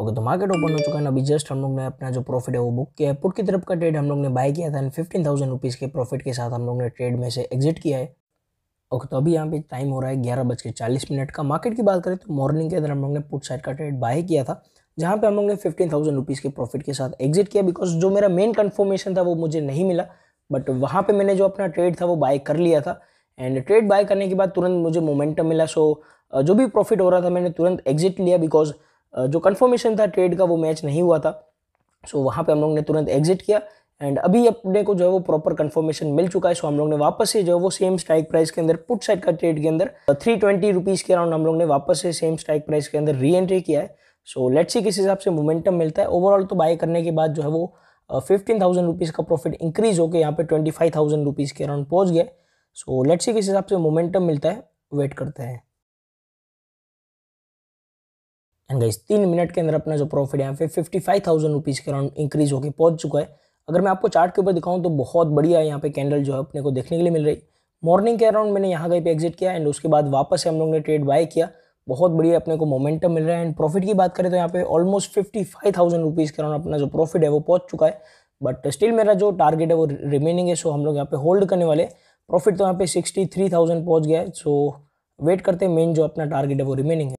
okay तो market open हो चुका है अभी जस्ट हम लोग ने अपना जो प्रॉफिट है वो बुक किया है पुट की तरफ का ट्रेड हम लोग ने बाय किया था एंड फिफ्टीन थाउजेंड रुपीज़ के प्रॉफिट के साथ हम लोग ने ट्रेड में से एग्जिट किया है ओके तो अभी यहाँ पे टाइम हो रहा है ग्यारह बज के चालीस मिनट का मार्केट की बात करें तो मॉर्निंग के अंदर हम लोग ने पुट साइड का ट्रेड बाय किया था जहाँ पर हम लोग ने फिफ्टीन थाउजेंड रुपीज़ के प्रॉफिट के साथ एग्जिट किया बिकॉज जो मेरा मेन कन्फर्मेशन था वो मुझे नहीं मिला बट वहाँ पर मैंने जो अपना ट्रेड था वो बाय कर लिया था एंड ट्रेड बाय करने के बाद तुरंत मुझे मोमेंटम मिला सो जो भी प्रॉफिट हो रहा था मैंने तुरंत एग्जिट लिया बिकॉज जो कन्फर्मेशन था ट्रेड का वो मैच नहीं हुआ था सो वहाँ पर हम लोग ने तुरंत एग्जिट किया एंड अभी अपने को जो है वो प्रॉपर कंफर्मेशन मिल चुका है सो हम लोग ने वापस से जो है वो सेम स्ट्राइक प्राइस के अंदर पुट साइड का ट्रेड के अंदर थ्री ट्वेंटी रुपीज़ के अराउंड हम लोग ने वापस से सेम स्ट्राइक प्राइस के अंदर री एंट्री किया है सो लेट्स सी किस हिसाब से मोमेंटम मिलता है ओवरऑल तो बाय करने के बाद जो है वो फिफ्टीन थाउजेंड रुपीज़ का प्रॉफिट इंक्रीज होकर यहाँ पे ट्वेंटी फाइव थाउजेंड रुपीज़ के अराउंड पहुँच गया सो लेट्स सी किस हिसाब से मोमेंटम मिलता है वेट करते हैं एंड गाइस तीन मिनट के अंदर अपना जो प्रॉफिट यहाँ पे फिफ्टी फाइव थाउजेंड रुपीज़ के अराउंड इंक्रीज होकर पहुँच चुका है अगर मैं आपको चार्ट के ऊपर दिखाऊँ तो बहुत बढ़िया यहाँ पे कैंडल जो है अपने को देखने के लिए मिल रही मॉर्निंग के अराउंड मैंने यहाँ कहीं पे एग्जिट किया एंड उसके बाद वापस हम लोग ने ट्रेड बाय किया बहुत बढ़िया अपने को मोमेंटम मिल रहा है एंड प्रॉफिट की बात करें तो यहाँ पे almost fifty five thousand rupees के अराउंड अपना जो प्रॉफिट है वो पहुँच चुका है बट स्टिल मेरा जो टारगेट है वो रिमेनिंग है सो हम लोग यहाँ पे होल्ड करने वाले प्रॉफिट तो यहाँ पे सिक्सटी थ्री थाउजेंड पहुँच गया है सो वेट करते हैं मेन जो अपना टारगेट है वो रिमेनिंग है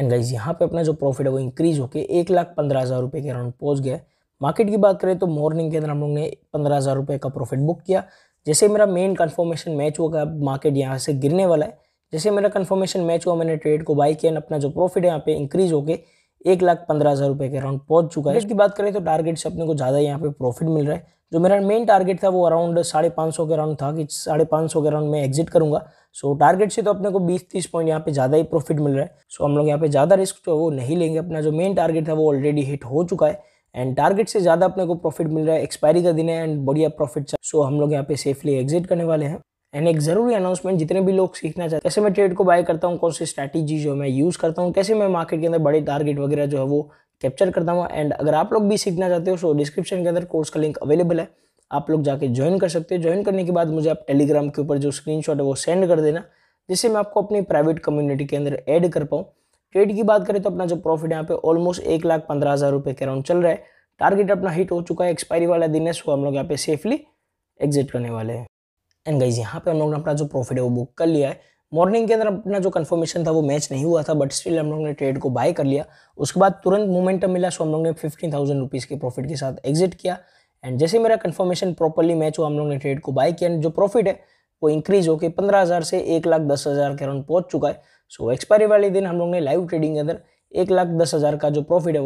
एंड गाइज यहाँ पे अपना जो प्रॉफिट है वो इंक्रीज होकर एक लाख पंद्रह हज़ार रुपये के अराउंड पहुँच गया मार्केट की बात करें तो मॉर्निंग के अंदर हम लोग ने पंद्रह हज़ार रुपये का प्रॉफिट बुक किया जैसे मेरा मेन कन्फर्मेशन मैच हुआ मार्केट यहाँ से गिरने वाला है जैसे मेरा कन्फर्मेशन मैच हुआ मैंने ट्रेड को बाई किया अपना जो प्रॉफिट है यहाँ पे इंक्रीज होकर एक लाख पंद्रह हज़ार रुपये के अराउंड पहुँच चुका है इसकी बात करें तो टारगेट से अपने को ज़्यादा यहाँ पे प्रॉफिट मिल रहा है जो मेरा मेन टारगेट था वो अराउंड साढ़े पाँच सौ के अराउंड था कि साढ़े पाँच सौ के अराउंड मैं एग्जिट करूंगा सो so, टारगेट से तो अपने को बीस तीस पॉइंट यहाँ पे ज़्यादा ही प्रॉफिट मिल रहा है सो so, हम लोग यहाँ पे ज़्यादा रिस्क जो तो वो नहीं लेंगे अपना जो मेन टारगेट था वो ऑलरेडी हिट हो चुका है एंड टारगेट से ज़्यादा अपने को प्रॉफिट मिल रहा है एक्सपायरी का दिन है एंड बढ़िया प्रॉफिट सो so, हम लोग यहाँ पे सेफली एग्जिट करने वाले हैं एंड एक जरूरी अनाउंसमेंट जितने भी लोग सीखना चाहते हैं कैसे मैं ट्रेड को बाय करता हूँ कौन सी स्ट्रैटेजी जो मैं यूज़ करता हूँ कैसे मैं मार्केट के अंदर बड़े टारगेट वगैरह जो है वो कैप्चर करता हूँ एंड अगर आप लोग भी सीखना चाहते हो तो डिस्क्रिप्शन के अंदर कोर्स का लिंक अवेलेबल है आप लोग जाके ज्वाइन कर सकते हो ज्वाइन करने के बाद मुझे आप टेलीग्राम के ऊपर जो स्क्रीनशॉट है वो सेंड कर देना जिससे मैं आपको अपनी प्राइवेट कम्युनिटी के अंदर ऐड कर पाऊँ ट्रेड की बात करें तो अपना जो प्रॉफिट यहाँ पे ऑलमोस्ट एक लाख पंद्रह हज़ार रुपये के अराउंड चल रहा है टारगेट अपना हिट हो चुका है एक्सपायरी वाला दिन है सो हम लोग यहाँ पे सेफली एग्जिट करने वाले हैं एंड गाइज यहाँ पे हम लोग ने अपना जो प्रॉफिट है वो बुक कर लिया है मॉर्निंग के अंदर अपना जो कन्फर्मेशन था वो मैच नहीं हुआ था बट स्टिल हम लोग ने ट्रेड को बाय कर लिया उसके बाद तुरंत मोमेंटम मिला सो हम लोग ने फिफ्टीन थाउजेंड रुपीज़ के प्रॉफिट के साथ एग्जिट किया एंड जैसे मेरा कन्फर्मेशन प्रॉपरली मैच हुआ हम लोग ने ट्रेड को बाय किया एंड जो प्रॉफिट है वो इंक्रीज होकर पंद्रह हज़ार से एक लाख दस हज़ार के अराउंड पहुंच चुका है सो so, एक्सपायरी वाले दिन हम लोग ने लाइव ट्रेडिंग के अंदर एक लाख दस हज़ार का जो प्रॉफिट है वो